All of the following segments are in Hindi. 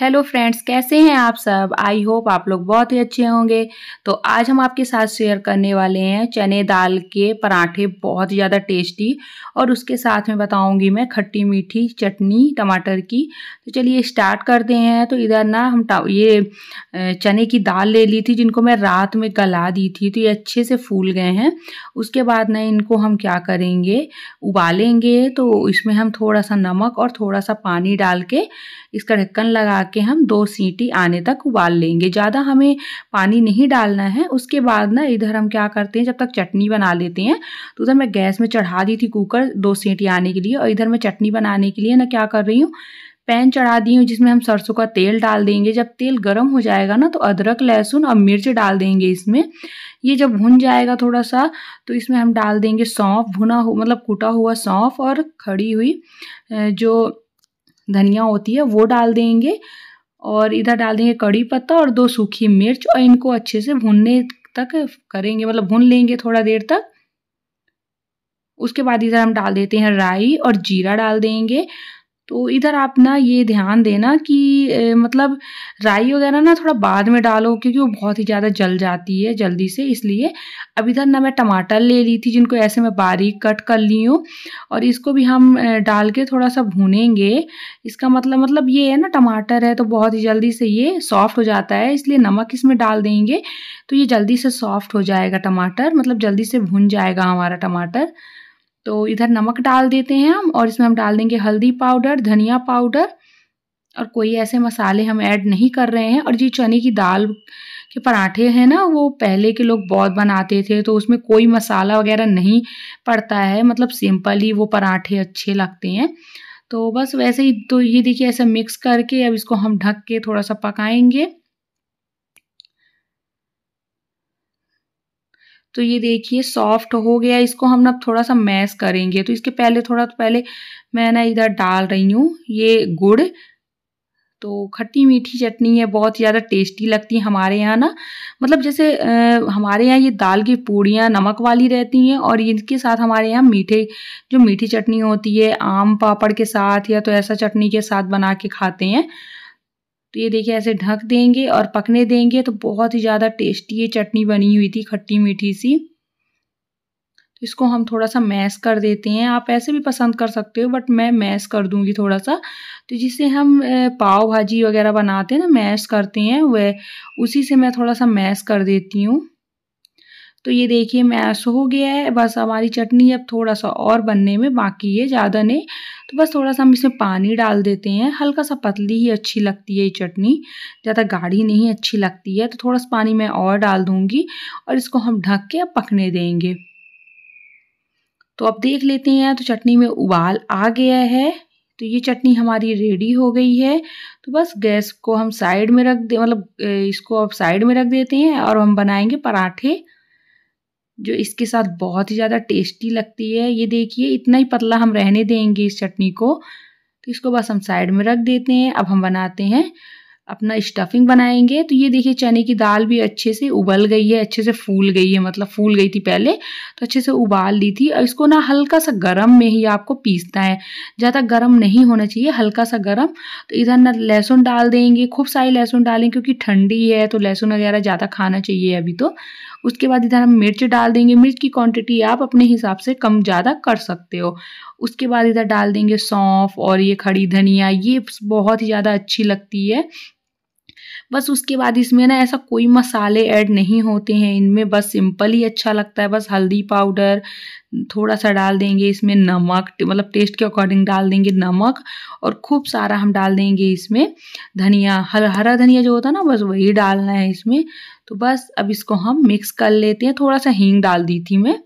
हेलो फ्रेंड्स कैसे हैं आप सब आई होप आप लोग बहुत ही अच्छे होंगे तो आज हम आपके साथ शेयर करने वाले हैं चने दाल के पराठे बहुत ज़्यादा टेस्टी और उसके साथ में बताऊंगी मैं खट्टी मीठी चटनी टमाटर की तो चलिए स्टार्ट करते हैं तो इधर ना हम ये चने की दाल ले ली थी जिनको मैं रात में गला दी थी तो ये अच्छे से फूल गए हैं उसके बाद ना इनको हम क्या करेंगे उबालेंगे तो इसमें हम थोड़ा सा नमक और थोड़ा सा पानी डाल के इसका ढक्कन लगा ढक के हम दो सीटी आने तक उबाल लेंगे ज़्यादा हमें पानी नहीं डालना है उसके बाद ना इधर हम क्या करते हैं जब तक चटनी बना लेते हैं तो उधर मैं गैस में चढ़ा दी थी कुकर दो सीटी आने के लिए और इधर मैं चटनी बनाने के लिए ना क्या कर रही हूँ पैन चढ़ा दी हूँ जिसमें हम सरसों का तेल डाल देंगे जब तेल गर्म हो जाएगा ना तो अदरक लहसुन और मिर्च डाल देंगे इसमें ये जब भुन जाएगा थोड़ा सा तो इसमें हम डाल देंगे सौंफ भुना हो मतलब कुटा हुआ सौंफ और खड़ी हुई जो धनिया होती है वो डाल देंगे और इधर डाल देंगे कड़ी पत्ता और दो सूखी मिर्च और इनको अच्छे से भूनने तक करेंगे मतलब भून लेंगे थोड़ा देर तक उसके बाद इधर हम डाल देते हैं राई और जीरा डाल देंगे तो इधर आप ना ये ध्यान देना कि ए, मतलब राई वगैरह ना थोड़ा बाद में डालो क्योंकि वो बहुत ही ज़्यादा जल जाती है जल्दी से इसलिए अब इधर ना मैं टमाटर ले ली थी जिनको ऐसे मैं बारीक कट कर ली हूँ और इसको भी हम डाल के थोड़ा सा भूनेंगे इसका मतलब मतलब ये है ना टमाटर है तो बहुत ही जल्दी से ये सॉफ्ट हो जाता है इसलिए नमक इसमें डाल देंगे तो ये जल्दी से सॉफ्ट हो जाएगा टमाटर मतलब जल्दी से भुन जाएगा हमारा टमाटर तो इधर नमक डाल देते हैं हम और इसमें हम डाल देंगे हल्दी पाउडर धनिया पाउडर और कोई ऐसे मसाले हम ऐड नहीं कर रहे हैं और जी चने की दाल के पराठे हैं ना वो पहले के लोग बहुत बनाते थे तो उसमें कोई मसाला वगैरह नहीं पड़ता है मतलब सिंपल ही वो पराठे अच्छे लगते हैं तो बस वैसे ही तो ये देखिए ऐसे मिक्स करके अब इसको हम ढक के थोड़ा सा पकाएंगे तो ये देखिए सॉफ्ट हो गया इसको हम ना थोड़ा सा मैश करेंगे तो इसके पहले थोड़ा तो पहले मैं ना इधर डाल रही हूँ ये गुड़ तो खट्टी मीठी चटनी है बहुत ज़्यादा टेस्टी लगती है हमारे यहाँ ना मतलब जैसे आ, हमारे यहाँ ये दाल की पूड़ियाँ नमक वाली रहती हैं और इनके साथ हमारे यहाँ मीठे जो मीठी चटनी होती है आम पापड़ के साथ या तो ऐसा चटनी के साथ बना के खाते हैं तो ये देखिए ऐसे ढक देंगे और पकने देंगे तो बहुत ही ज़्यादा टेस्टी ये चटनी बनी हुई थी खट्टी मीठी सी इसको हम थोड़ा सा मैस कर देते हैं आप ऐसे भी पसंद कर सकते हो बट मैं मैस कर दूंगी थोड़ा सा तो जिसे हम पाव भाजी वगैरह बनाते हैं ना मैश करते हैं वह उसी से मैं थोड़ा सा मैस कर देती हूँ तो ये देखिए मैश हो गया है बस हमारी चटनी अब थोड़ा सा और बनने में बाकी है ज़्यादा नहीं तो बस थोड़ा सा हम इसमें पानी डाल देते हैं हल्का सा पतली ही अच्छी लगती है ये चटनी ज़्यादा गाढ़ी नहीं अच्छी लगती है तो थोड़ा सा पानी मैं और डाल दूँगी और इसको हम ढक के अब पकने देंगे तो अब देख लेते हैं तो चटनी में उबाल आ गया है तो ये चटनी हमारी रेडी हो गई है तो बस गैस को हम साइड में रख दे मतलब इसको अब साइड में रख देते हैं और हम बनाएंगे पराठे जो इसके साथ बहुत ही ज़्यादा टेस्टी लगती है ये देखिए इतना ही पतला हम रहने देंगे इस चटनी को तो इसको बस हम साइड में रख देते हैं अब हम बनाते हैं अपना स्टफिंग बनाएंगे तो ये देखिए चने की दाल भी अच्छे से उबल गई है अच्छे से फूल गई है मतलब फूल गई थी पहले तो अच्छे से उबाल ली थी और इसको ना हल्का सा गरम में ही आपको पीसना है ज़्यादा गरम नहीं होना चाहिए हल्का सा गरम तो इधर ना लहसुन डाल देंगे खूब सारी लहसुन डालें क्योंकि ठंडी है तो लहसुन वगैरह ज़्यादा खाना चाहिए अभी तो उसके बाद इधर हम मिर्च डाल देंगे मिर्च की क्वांटिटी आप अपने हिसाब से कम ज़्यादा कर सकते हो उसके बाद इधर डाल देंगे सौंफ और ये खड़ी धनिया ये बहुत ही ज़्यादा अच्छी लगती है बस उसके बाद इसमें ना ऐसा कोई मसाले ऐड नहीं होते हैं इनमें बस सिंपल ही अच्छा लगता है बस हल्दी पाउडर थोड़ा सा डाल देंगे इसमें नमक मतलब टेस्ट के अकॉर्डिंग डाल देंगे नमक और खूब सारा हम डाल देंगे इसमें धनिया हर हरा धनिया जो होता है ना बस वही डालना है इसमें तो बस अब इसको हम मिक्स कर लेते हैं थोड़ा सा हींग डाल दी थी मैं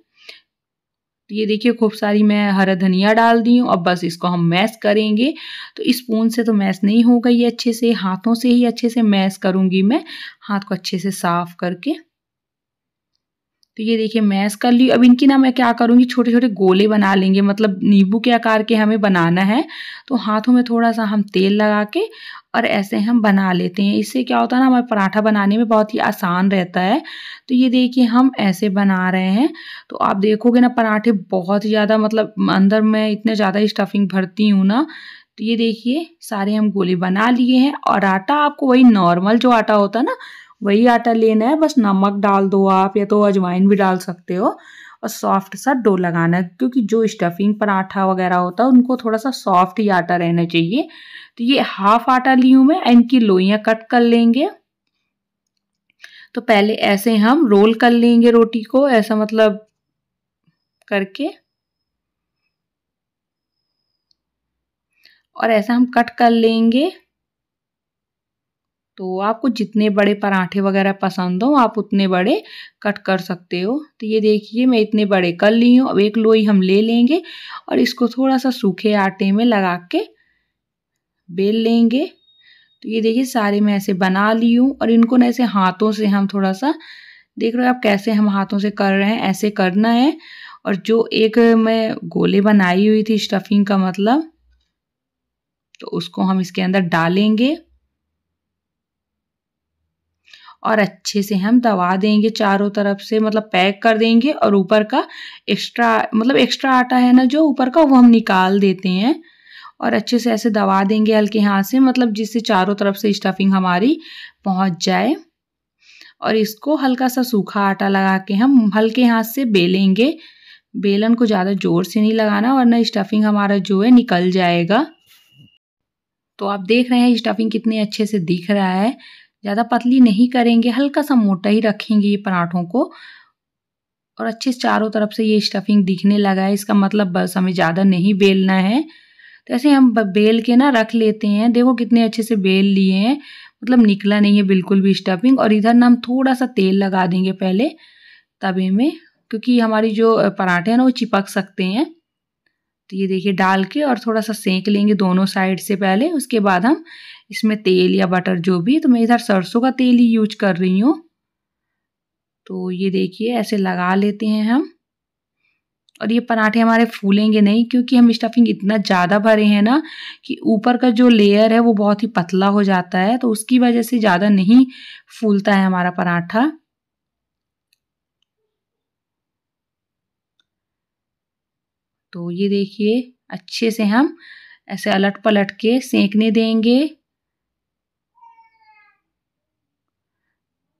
तो ये देखिए खूब सारी मैं हरा धनिया डाल दी हूँ अब बस इसको हम मैश करेंगे तो स्पून से तो मैश नहीं होगा ये अच्छे से हाथों से ही अच्छे से मैश करूँगी मैं हाथ को अच्छे से साफ करके तो ये देखिए मैस कर ली अब इनकी ना मैं क्या करूँगी छोटे छोटे गोले बना लेंगे मतलब नींबू के आकार के हमें बनाना है तो हाथों में थोड़ा सा हम तेल लगा के और ऐसे हम बना लेते हैं इससे क्या होता है ना हमारा पराठा बनाने में बहुत ही आसान रहता है तो ये देखिए हम ऐसे बना रहे हैं तो आप देखोगे ना पराठे बहुत ही ज़्यादा मतलब अंदर मैं इतने ज़्यादा स्टफिंग भरती हूँ ना तो ये देखिए सारे हम गोले बना लिए हैं और आटा आपको वही नॉर्मल जो आटा होता है ना वही आटा लेना है बस नमक डाल दो आप या तो अजवाइन भी डाल सकते हो और सॉफ्ट सा डो लगाना है क्योंकि जो स्टफिंग पराठा वगैरह होता है उनको थोड़ा सा सॉफ्ट ही आटा रहना चाहिए तो ये हाफ आटा ली हूँ मैं इनकी लोइयाँ कट कर लेंगे तो पहले ऐसे हम रोल कर लेंगे रोटी को ऐसा मतलब करके और ऐसा हम कट कर लेंगे तो आपको जितने बड़े पराठे वगैरह पसंद हो आप उतने बड़े कट कर सकते हो तो ये देखिए मैं इतने बड़े कर ली हूँ अब एक लोई हम ले लेंगे और इसको थोड़ा सा सूखे आटे में लगा के बेल लेंगे तो ये देखिए सारे मैं ऐसे बना ली हूँ और इनको ना ऐसे हाथों से हम थोड़ा सा देख रहे हो आप कैसे हम हाथों से कर रहे हैं ऐसे करना है और जो एक मैं गोले बनाई हुई थी स्टफिंग का मतलब तो उसको हम इसके अंदर डालेंगे और अच्छे से हम दबा देंगे चारों तरफ से मतलब पैक कर देंगे और ऊपर का एक्स्ट्रा मतलब एक्स्ट्रा आटा है ना जो ऊपर का वो हम निकाल देते हैं और अच्छे से ऐसे दबा देंगे हल्के हाथ से मतलब जिससे चारों तरफ से स्टफिंग हमारी पहुंच जाए और इसको हल्का सा सूखा आटा लगा के हम हल्के हाथ से बेलेंगे बेलन को ज़्यादा ज़ोर से नहीं लगाना वरना स्टफिंग हमारा जो है निकल जाएगा तो आप देख रहे हैं स्टफिंग कितने अच्छे से दिख रहा है ज़्यादा पतली नहीं करेंगे हल्का सा मोटा ही रखेंगे ये पराठों को और अच्छे से चारों तरफ से ये स्टफिंग दिखने लगा है इसका मतलब बस हमें ज़्यादा नहीं बेलना है तो ऐसे हम बेल के ना रख लेते हैं देखो कितने अच्छे से बेल लिए हैं मतलब निकला नहीं है बिल्कुल भी स्टफिंग और इधर ना हम थोड़ा सा तेल लगा देंगे पहले तवे में क्योंकि हमारी जो पराठे हैं ना वो चिपक सकते हैं तो ये देखिए डाल के और थोड़ा सा सेंक लेंगे दोनों साइड से पहले उसके बाद हम इसमें तेल या बटर जो भी तो मैं इधर सरसों का तेल ही यूज कर रही हूँ तो ये देखिए ऐसे लगा लेते हैं हम और ये पराठे हमारे फूलेंगे नहीं क्योंकि हम स्टफिंग इतना ज़्यादा भरे हैं ना कि ऊपर का जो लेयर है वो बहुत ही पतला हो जाता है तो उसकी वजह से ज़्यादा नहीं फूलता है हमारा पराठा तो ये देखिए अच्छे से हम ऐसे अलट पलट के सेंकने देंगे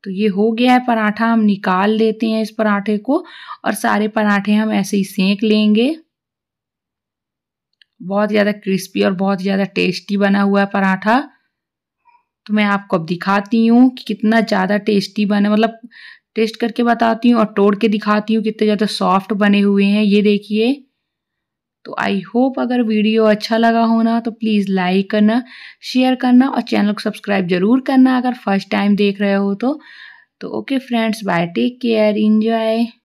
तो ये हो गया है पराठा हम निकाल लेते हैं इस पराठे को और सारे पराठे हम ऐसे ही सेंक लेंगे बहुत ज़्यादा क्रिस्पी और बहुत ज़्यादा टेस्टी बना हुआ है पराठा तो मैं आपको अब दिखाती हूँ कि कितना ज़्यादा टेस्टी बने मतलब टेस्ट करके बताती हूँ और तोड़ के दिखाती हूँ कितने ज़्यादा सॉफ्ट बने हुए हैं ये देखिए तो आई होप अगर वीडियो अच्छा लगा होना तो प्लीज़ लाइक करना शेयर करना और चैनल को सब्सक्राइब ज़रूर करना अगर फर्स्ट टाइम देख रहे हो तो तो okay friends bye take care enjoy